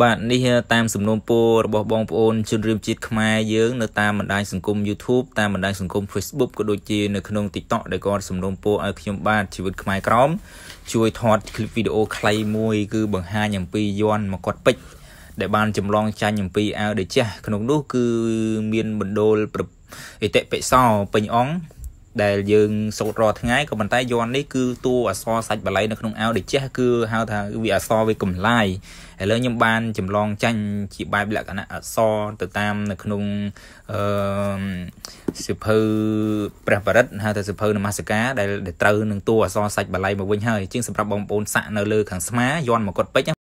បាទនេះតាមសំណូមពររបស់បងប្អូនជនរួមជាតិខ្មែរយើងនៅតាមបណ្ដាញសង្គម YouTube តាមបណ្ដាញសង្គម Facebook ក៏ដូចជានៅក្នុង TikTok ដែលគាត់សំណូមពរឲ្យខ្ញុំបាទជីវិតខ្មែរក្រមជួយថតคลิปវីដេអូខ្លីមួយគឺបង្ហាញអំពីយន់មកគាត់ពេជ្រដែលបានចម្លងចាញ់អំពីអាវដេចាស់ក្នុងនោះគឺមានបណ្ដូលអិតិពិសោពេញអង្គដែលយើងសូត្ររាល់ថ្ងៃក៏ប៉ុន្តែយ័ន្តនេះគឺតួអក្សរសាច់បាលីនៅក្នុងអាវដែលចេះគឺហៅថាវាអក្សរវាកម្លាយឥឡូវខ្ញុំបានចម្លងចាញ់ជាបែបលក្ខណៈអក្សរទៅតាមនៅក្នុងអឺសិភៅព្រះបរិទ្ធហៅថាសិភៅនមស្ការដែលត្រូវនឹងតួអក្សរសាច់បាលីមកវិញហើយជាងសម្រាប់បងប្អូនសាក់នៅលើខាងស្មាយ័ន្តមកុដពេជ្រ